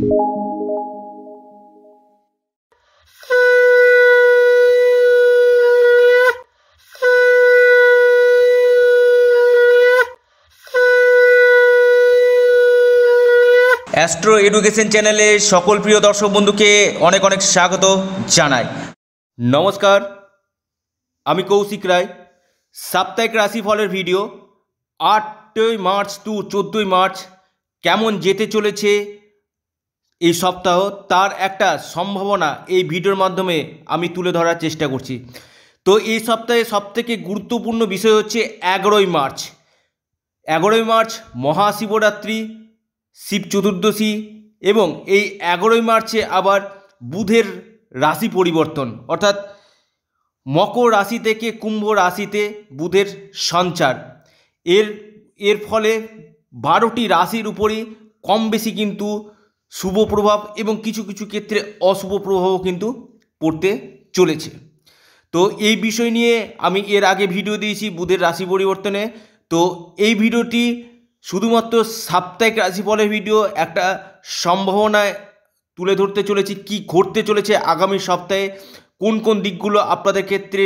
astro education চ্যানেলে সকল প্রিয় দর্শক বন্ধুকে অনেক অনেক স্বাগত জানাই নমস্কার আমি কৌশিক রায় সাপ্তাহিক রাশিফলের ভিডিও আটই মার্চ টু চোদ্দোই মার্চ কেমন যেতে চলেছে এই সপ্তাহ তার একটা সম্ভাবনা এই ভিডিওর মাধ্যমে আমি তুলে ধরার চেষ্টা করছি তো এই সপ্তাহে সবথেকে গুরুত্বপূর্ণ বিষয় হচ্ছে এগারোই মার্চ এগারোই মার্চ মহাশিবরাত্রি শিব চতুর্দশী এবং এই এগারোই মার্চে আবার বুধের রাশি পরিবর্তন অর্থাৎ মকর রাশি থেকে কুম্ভ রাশিতে বুধের সঞ্চার এর এর ফলে বারোটি রাশির উপরই কম বেশি কিন্তু শুভ প্রভাব এবং কিছু কিছু ক্ষেত্রে অশুভ প্রভাবও কিন্তু পড়তে চলেছে তো এই বিষয় নিয়ে আমি এর আগে ভিডিও দিয়েছি বুধের রাশি পরিবর্তনে তো এই ভিডিওটি শুধুমাত্র সাপ্তাহিক রাশিফলের ভিডিও একটা সম্ভাবনায় তুলে ধরতে চলেছি কি ঘটতে চলেছে আগামী সপ্তাহে কোন কোন দিকগুলো আপনাদের ক্ষেত্রে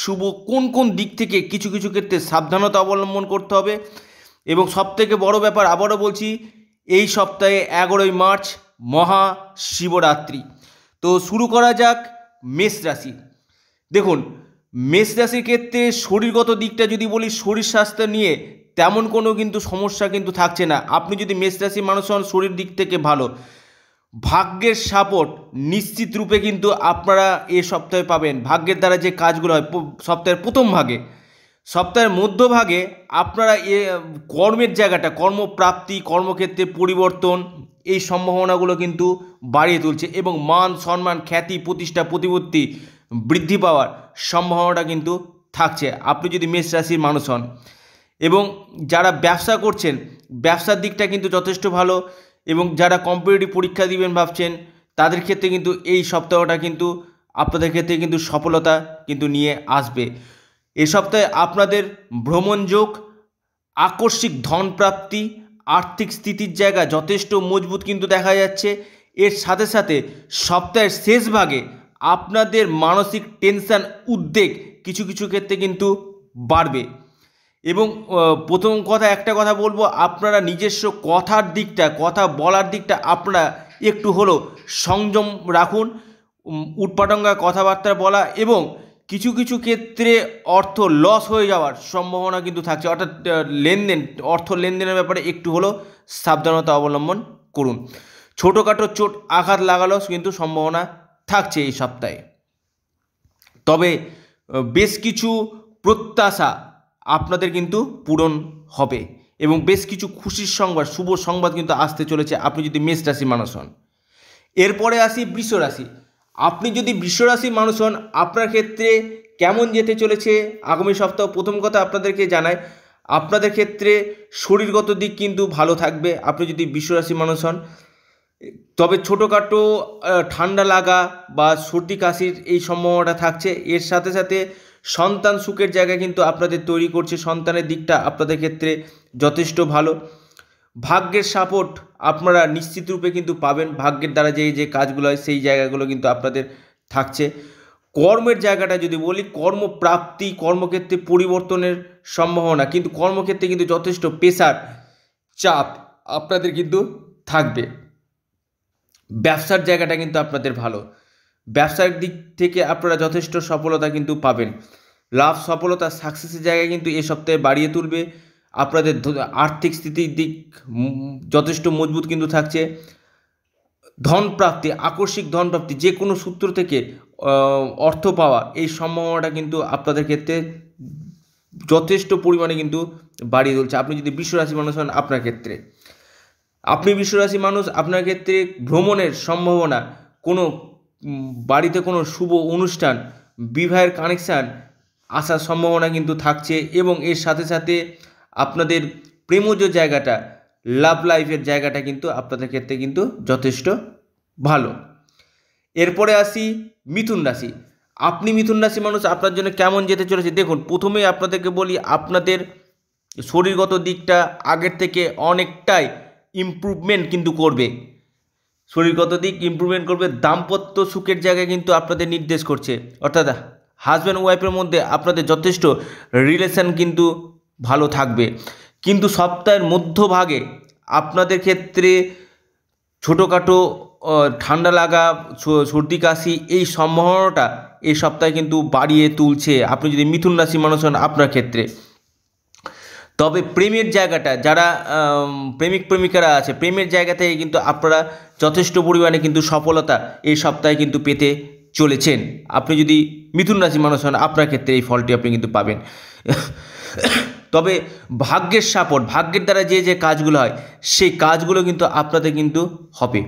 শুভ কোন কোন দিক থেকে কিছু কিছু ক্ষেত্রে সাবধানতা অবলম্বন করতে হবে এবং সবথেকে বড় ব্যাপার আবারও বলছি এই সপ্তাহে এগারোই মার্চ মহা শিবরাত্রি তো শুরু করা যাক মেষ রাশি দেখুন মেষ রাশির ক্ষেত্রে শরীরগত দিকটা যদি বলি শরীর স্বাস্থ্য নিয়ে তেমন কোনো কিন্তু সমস্যা কিন্তু থাকছে না আপনি যদি মেষ রাশি মানুষ হন শরীর দিক থেকে ভালো ভাগ্যের সাপোর্ট নিশ্চিত রূপে কিন্তু আপনারা এ সপ্তাহে পাবেন ভাগ্যের দ্বারা যে কাজগুলো হয় সপ্তাহের প্রথম ভাগে সপ্তাহের মধ্যভাগে আপনারা এ কর্মের জায়গাটা কর্মপ্রাপ্তি কর্মক্ষেত্রে পরিবর্তন এই সম্ভাবনাগুলো কিন্তু বাড়িয়ে তুলছে এবং মান সম্মান খ্যাতি প্রতিষ্ঠা প্রতিপত্তি বৃদ্ধি পাওয়ার সম্ভাবনাটা কিন্তু থাকছে আপনি যদি মেষ রাশির মানুষ হন এবং যারা ব্যবসা করছেন ব্যবসার দিকটা কিন্তু যথেষ্ট ভালো এবং যারা কম্পিটিটিভ পরীক্ষা দিবেন ভাবছেন তাদের ক্ষেত্রে কিন্তু এই সপ্তাহটা কিন্তু আপনাদের ক্ষেত্রে কিন্তু সফলতা কিন্তু নিয়ে আসবে এ সপ্তাহে আপনাদের ভ্রমণ যোগ আকস্মিক ধনপ্রাপ্তি আর্থিক স্থিতির জায়গা যথেষ্ট মজবুত কিন্তু দেখা যাচ্ছে এর সাথে সাথে সপ্তাহের শেষ ভাগে আপনাদের মানসিক টেনশান উদ্বেগ কিছু কিছু ক্ষেত্রে কিন্তু বাড়বে এবং প্রথম কথা একটা কথা বলবো আপনারা নিজস্ব কথার দিকটা কথা বলার দিকটা আপনারা একটু হলো সংযম রাখুন উটপাটঙ্গা কথাবার্তা বলা এবং কিছু কিছু ক্ষেত্রে অর্থ লস হয়ে যাওয়ার সম্ভাবনা কিন্তু থাকছে অর্থাৎ লেনদেন অর্থ লেনদেনের ব্যাপারে একটু হলেও সাবধানতা অবলম্বন করুন ছোটোখাটো চোট আঘাত লাগালো কিন্তু সম্ভাবনা থাকছে এই সপ্তাহে তবে বেশ কিছু প্রত্যাশা আপনাদের কিন্তু পূরণ হবে এবং বেশ কিছু খুশির সংবাদ শুভ সংবাদ কিন্তু আসতে চলেছে আপনি যদি মেষ রাশি মানুষ হন এরপরে আসি বৃষ রাশি আপনি যদি বিশ্বরাশি মানুষ হন আপনার ক্ষেত্রে কেমন যেতে চলেছে আগামী সপ্তাহ প্রথম কথা আপনাদেরকে জানাই আপনাদের ক্ষেত্রে শরীরগত দিক কিন্তু ভালো থাকবে আপনি যদি বিশ্বরাশি মানুষ হন তবে ছোটোখাটো ঠান্ডা লাগা বা সর্দি কাশির এই সম্ভাবনাটা থাকছে এর সাথে সাথে সন্তান সুখের জায়গা কিন্তু আপনাদের তৈরি করছে সন্তানের দিকটা আপনাদের ক্ষেত্রে যথেষ্ট ভালো ভাগ্যের সাপোর্ট আপনারা নিশ্চিত রূপে কিন্তু পাবেন ভাগ্যের দ্বারা যে যে কাজগুলো হয় সেই জায়গাগুলো কিন্তু আপনাদের থাকছে কর্মের জায়গাটা যদি বলি কর্মপ্রাপ্তি কর্মক্ষেত্রে পরিবর্তনের সম্ভাবনা কিন্তু কর্মক্ষেত্রে কিন্তু যথেষ্ট পেশার চাপ আপনাদের কিন্তু থাকবে ব্যবসার জায়গাটা কিন্তু আপনাদের ভালো ব্যবসার দিক থেকে আপনারা যথেষ্ট সফলতা কিন্তু পাবেন লাভ সফলতা সাকসেসের জায়গায় কিন্তু এ সপ্তাহে বাড়িয়ে তুলবে আপনাদের আর্থিক স্থিতির দিক যথেষ্ট মজবুত কিন্তু থাকছে ধনপ্রাপ্তি আকস্মিক ধনপ্রাপ্তি যে কোনো সূত্র থেকে অর্থ পাওয়া এই সম্ভাবনাটা কিন্তু আপনাদের ক্ষেত্রে যথেষ্ট পরিমাণে কিন্তু বাড়িয়ে তুলছে আপনি যদি বিশ্বরাশি মানুষ হন আপনার ক্ষেত্রে আপনি বিশ্বরাশি মানুষ আপনার ক্ষেত্রে ভ্রমণের সম্ভাবনা কোনো বাড়িতে কোনো শুভ অনুষ্ঠান বিবাহের কানেকশান আসার সম্ভাবনা কিন্তু থাকছে এবং এর সাথে সাথে আপনাদের প্রেমজ জায়গাটা লাভ লাইফের জায়গাটা কিন্তু আপনাদের ক্ষেত্রে কিন্তু যথেষ্ট ভালো এরপরে আসি মিথুন রাশি আপনি মিথুন রাশি মানুষ আপনার জন্য কেমন যেতে চলেছে দেখুন প্রথমেই আপনাদেরকে বলি আপনাদের শরীরগত দিকটা আগের থেকে অনেকটাই ইম্প্রুভমেন্ট কিন্তু করবে শরীরগত দিক ইম্প্রুভমেন্ট করবে দাম্পত্য সুখের জায়গায় কিন্তু আপনাদের নির্দেশ করছে অর্থাৎ হাজব্যান্ড ওয়াইফের মধ্যে আপনাদের যথেষ্ট রিলেশান কিন্তু ভালো থাকবে কিন্তু সপ্তাহের মধ্যভাগে আপনাদের ক্ষেত্রে ছোটোখাটো ঠান্ডা লাগা সর্দি কাশি এই সম্ভাবনাটা এই সপ্তাহে কিন্তু বাড়িয়ে তুলছে আপনি যদি মিথুন রাশি মানুষ হন আপনার ক্ষেত্রে তবে প্রেমের জায়গাটা যারা প্রেমিক প্রেমিকারা আছে প্রেমের জায়গা থেকে কিন্তু আপনারা যথেষ্ট পরিমাণে কিন্তু সফলতা এই সপ্তাহে কিন্তু পেতে চলেছেন আপনি যদি মিথুন রাশি মানুষ হন আপনার ক্ষেত্রে এই ফলটি আপনি কিন্তু পাবেন তবে ভাগ্যের সাপোর্ট ভাগ্যের দ্বারা যে যে কাজগুলো হয় সেই কাজগুলো কিন্তু আপনাদের কিন্তু হবে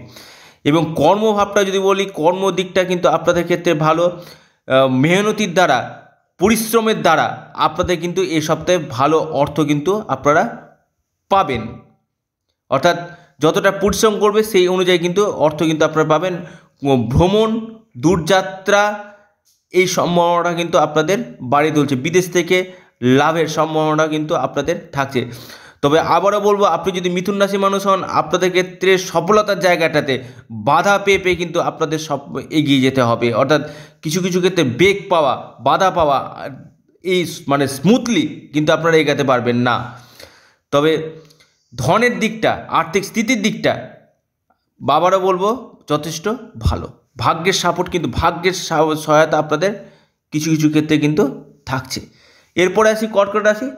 এবং কর্মভাবটা যদি বলি কর্ম দিকটা কিন্তু আপনাদের ক্ষেত্রে ভালো মেহনতির দ্বারা পরিশ্রমের দ্বারা আপনাদের কিন্তু এই সপ্তাহে ভালো অর্থ কিন্তু আপনারা পাবেন অর্থাৎ যতটা পরিশ্রম করবে সেই অনুযায়ী কিন্তু অর্থ কিন্তু আপনারা পাবেন ভ্রমণ দূরযাত্রা এই সম্ভাবনাটা কিন্তু আপনাদের বাড়িয়ে তুলছে বিদেশ থেকে লাভের সম্ভাবনা কিন্তু আপনাদের থাকছে তবে আবারও বলবো আপনি যদি মিথুন রাশি মানুষ হন আপনাদের ক্ষেত্রে সফলতার জায়গাটাতে বাধা পেয়ে পেয়ে কিন্তু আপনাদের সব এগিয়ে যেতে হবে অর্থাৎ কিছু কিছু ক্ষেত্রে বেগ পাওয়া বাধা পাওয়া এই মানে স্মুথলি কিন্তু আপনারা এগাতে পারবেন না তবে ধনের দিকটা আর্থিক স্থিতির দিকটা বাবারও বলবো যথেষ্ট ভালো ভাগ্যের সাপোর্ট কিন্তু ভাগ্যের সহায়তা আপনাদের কিছু কিছু ক্ষেত্রে কিন্তু থাকছে এরপরে আসি কর্কট রাশি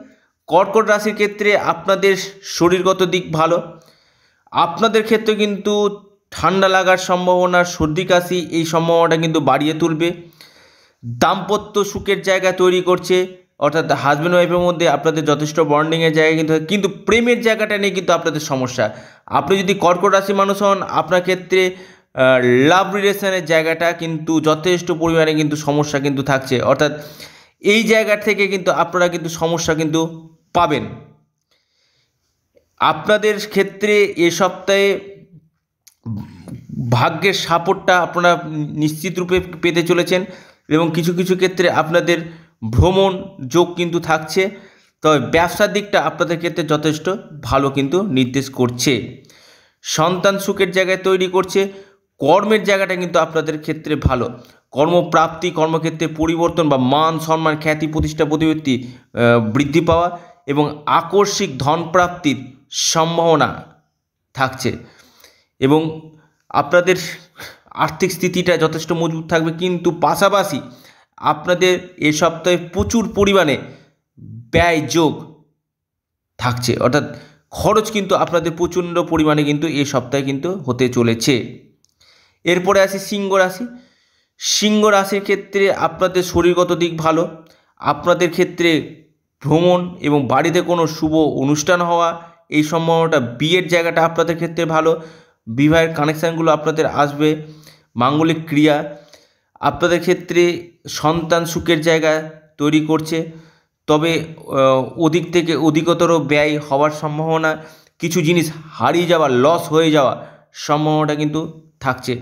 কর্কট রাশির ক্ষেত্রে আপনাদের শরীরগত দিক ভালো আপনাদের ক্ষেত্রে কিন্তু ঠান্ডা লাগার সম্ভাবনা সর্দি কাশি এই সম্ভাবনাটা কিন্তু বাড়িয়ে তুলবে দাম্পত্য সুখের জায়গা তৈরি করছে অর্থাৎ হাজব্যান্ড ওয়াইফের মধ্যে আপনাদের যথেষ্ট বন্ডিংয়ের জায়গা কিন্তু কিন্তু প্রেমের জায়গাটা নিয়ে কিন্তু আপনাদের সমস্যা আপনি যদি কর্কট রাশি মানুষ হন আপনার ক্ষেত্রে লাভ রিলেশনের জায়গাটা কিন্তু যথেষ্ট পরিমাণে কিন্তু সমস্যা কিন্তু থাকছে অর্থাৎ এই জায়গা থেকে কিন্তু আপনারা কিন্তু সমস্যা কিন্তু পাবেন আপনাদের ক্ষেত্রে এ সপ্তাহে ভাগ্যের সাপোর্টটা আপনারা নিশ্চিত রূপে পেতে চলেছেন এবং কিছু কিছু ক্ষেত্রে আপনাদের ভ্রমণ যোগ কিন্তু থাকছে তবে ব্যবসার দিকটা আপনাদের ক্ষেত্রে যথেষ্ট ভালো কিন্তু নির্দেশ করছে সন্তান সুখের জায়গায় তৈরি করছে কর্মের জায়গাটা কিন্তু আপনাদের ক্ষেত্রে ভালো কর্মপ্রাপ্তি কর্মক্ষেত্রে পরিবর্তন বা মান সম্মান খ্যাতি প্রতিষ্ঠা প্রতিপত্তি বৃদ্ধি পাওয়া এবং আকস্মিক ধনপ্রাপ্তির সম্ভাবনা থাকছে এবং আপনাদের আর্থিক স্থিতিটা যথেষ্ট মজবুত থাকবে কিন্তু পাশাপাশি আপনাদের এ সপ্তাহে প্রচুর পরিমাণে ব্যয় যোগ থাকছে অর্থাৎ খরচ কিন্তু আপনাদের প্রচণ্ড পরিমাণে কিন্তু এ সপ্তাহে কিন্তু হতে চলেছে এরপরে আসি সিংহ রাশি সিংহ রাশির ক্ষেত্রে আপনাদের শরীরগত দিক ভালো আপনাদের ক্ষেত্রে ভ্রমণ এবং বাড়িতে কোনো শুভ অনুষ্ঠান হওয়া এই সম্ভাবনাটা বিয়ের জায়গাটা আপনাদের ক্ষেত্রে ভালো বিবাহের কানেকশানগুলো আপনাদের আসবে মাঙ্গলিক ক্রিয়া আপনাদের ক্ষেত্রে সন্তান সুখের জায়গা তৈরি করছে তবে অধিক থেকে অধিকতর ব্যয় হওয়ার সম্ভাবনা কিছু জিনিস হারিয়ে যাওয়া লস হয়ে যাওয়া সম্ভাবনাটা কিন্তু থাকছে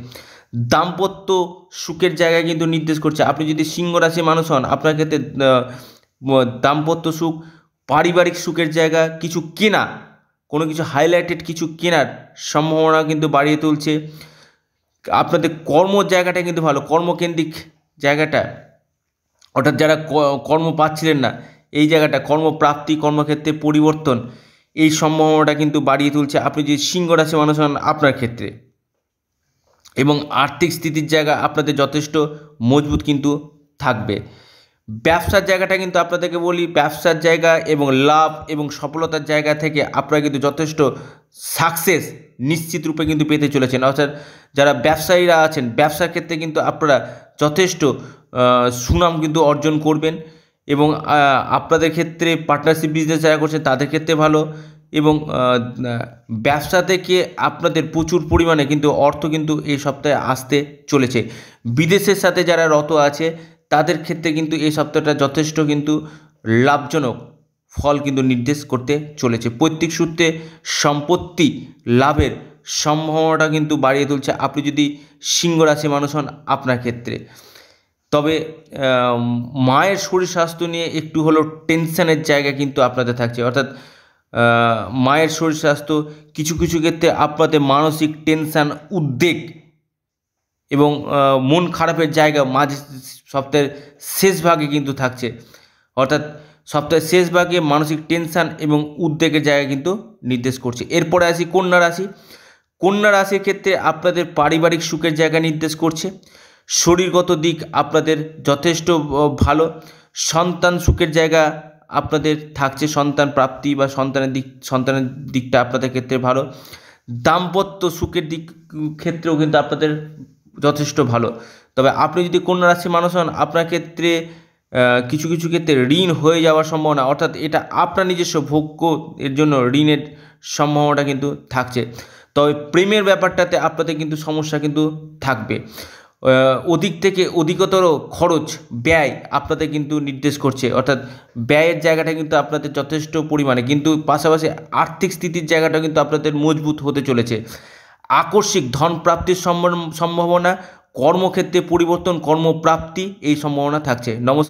দাম্পত্য সুখের জায়গায় কিন্তু নির্দেশ করছে আপনি যদি সিংহ রাশি মানুষ হন আপনার ক্ষেত্রে দাম্পত্য সুখ পারিবারিক সুখের জায়গা কিছু কেনা কোনো কিছু হাইলাইটেড কিছু কেনার সম্ভাবনা কিন্তু বাড়িয়ে তুলছে আপনাদের কর্ম জায়গাটা কিন্তু ভালো কর্মকেন্দ্রিক জায়গাটা অর্থাৎ যারা কর্ম পাচ্ছিলেন না এই জায়গাটা কর্মপ্রাপ্তি কর্মক্ষেত্রে পরিবর্তন এই সম্ভাবনাটা কিন্তু বাড়িয়ে তুলছে আপনি যদি সিংহ রাশি মানুষ হন আপনার ক্ষেত্রে এবং আর্থিক স্থিতির জায়গা আপনাদের যথেষ্ট মজবুত কিন্তু থাকবে ব্যবসার জায়গাটা কিন্তু আপনাদেরকে বলি ব্যবসার জায়গা এবং লাভ এবং সফলতার জায়গা থেকে আপনারা কিন্তু যথেষ্ট সাকসেস নিশ্চিত রূপে কিন্তু পেতে চলেছেন অর্থাৎ যারা ব্যবসায়ীরা আছেন ব্যবসার ক্ষেত্রে কিন্তু আপনারা যথেষ্ট সুনাম কিন্তু অর্জন করবেন এবং আপনাদের ক্ষেত্রে পার্টনারশিপ বিজনেস যারা করছেন তাদের ক্ষেত্রে ভালো এবং ব্যবসা থেকে আপনাদের প্রচুর পরিমাণে কিন্তু অর্থ কিন্তু এই সপ্তাহে আসতে চলেছে বিদেশের সাথে যারা রত আছে তাদের ক্ষেত্রে কিন্তু এই সপ্তাহটা যথেষ্ট কিন্তু লাভজনক ফল কিন্তু নির্দেশ করতে চলেছে পৈতৃক সূত্রে সম্পত্তি লাভের সম্ভাবনাটা কিন্তু বাড়িয়ে তুলছে আপনি যদি সিংহ রাশি মানুষ হন আপনার ক্ষেত্রে তবে মায়ের শরীর স্বাস্থ্য নিয়ে একটু হলেও টেনশনের জায়গা কিন্তু আপনাদের থাকছে অর্থাৎ মায়ের শরীর স্বাস্থ্য কিছু কিছু ক্ষেত্রে আপনাদের মানসিক টেনশান উদ্বেগ এবং মন খারাপের জায়গা মাঝে সপ্তাহের শেষ ভাগে কিন্তু থাকছে অর্থাৎ সপ্তাহের শেষ ভাগে মানসিক টেনশান এবং উদ্বেগের জায়গা কিন্তু নির্দেশ করছে এরপরে আসি কন্যা রাশি কন্যা রাশির ক্ষেত্রে আপনাদের পারিবারিক সুখের জায়গা নির্দেশ করছে শরীরগত দিক আপনাদের যথেষ্ট ভালো সন্তান সুখের জায়গা আপনাদের থাকছে সন্তান প্রাপ্তি বা সন্তানের দিক সন্তানের দিকটা আপনাদের ক্ষেত্রে ভালো দাম্পত্য সুখের দিক ক্ষেত্রেও কিন্তু আপনাদের যথেষ্ট ভালো তবে আপনি যদি কন্যা রাশির মানুষ হন আপনার ক্ষেত্রে কিছু কিছু ক্ষেত্রে ঋণ হয়ে যাওয়ার সম্ভাবনা অর্থাৎ এটা আপনার নিজস্ব ভোগ্য এর জন্য ঋণের সম্ভাবনাটা কিন্তু থাকছে তবে প্রেমের ব্যাপারটাতে আপনাদের কিন্তু সমস্যা কিন্তু থাকবে অধিক থেকে অধিকতর খরচ ব্যয় আপনাদের কিন্তু নির্দেশ করছে অর্থাৎ ব্যয়ের জায়গাটা কিন্তু আপনাদের যথেষ্ট পরিমাণে কিন্তু পাশাপাশি আর্থিক স্থিতির জায়গাটা কিন্তু আপনাদের মজবুত হতে চলেছে আকস্মিক ধন প্রাপ্তির সম্ভাবনা কর্মক্ষেত্রে পরিবর্তন কর্মপ্রাপ্তি এই সম্ভাবনা থাকছে নমস্কার